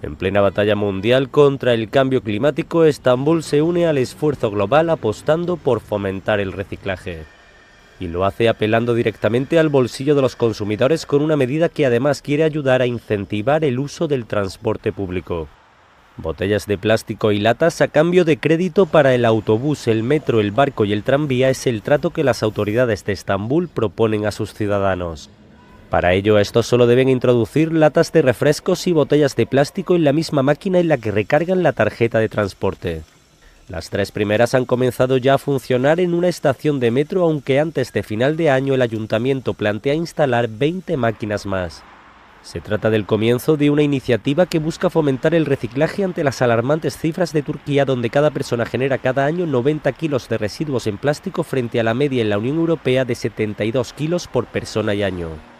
En plena batalla mundial contra el cambio climático, Estambul se une al esfuerzo global apostando por fomentar el reciclaje. Y lo hace apelando directamente al bolsillo de los consumidores con una medida que además quiere ayudar a incentivar el uso del transporte público. Botellas de plástico y latas a cambio de crédito para el autobús, el metro, el barco y el tranvía es el trato que las autoridades de Estambul proponen a sus ciudadanos. Para ello, estos solo deben introducir latas de refrescos y botellas de plástico en la misma máquina en la que recargan la tarjeta de transporte. Las tres primeras han comenzado ya a funcionar en una estación de metro, aunque antes de final de año el ayuntamiento plantea instalar 20 máquinas más. Se trata del comienzo de una iniciativa que busca fomentar el reciclaje ante las alarmantes cifras de Turquía, donde cada persona genera cada año 90 kilos de residuos en plástico frente a la media en la Unión Europea de 72 kilos por persona y año.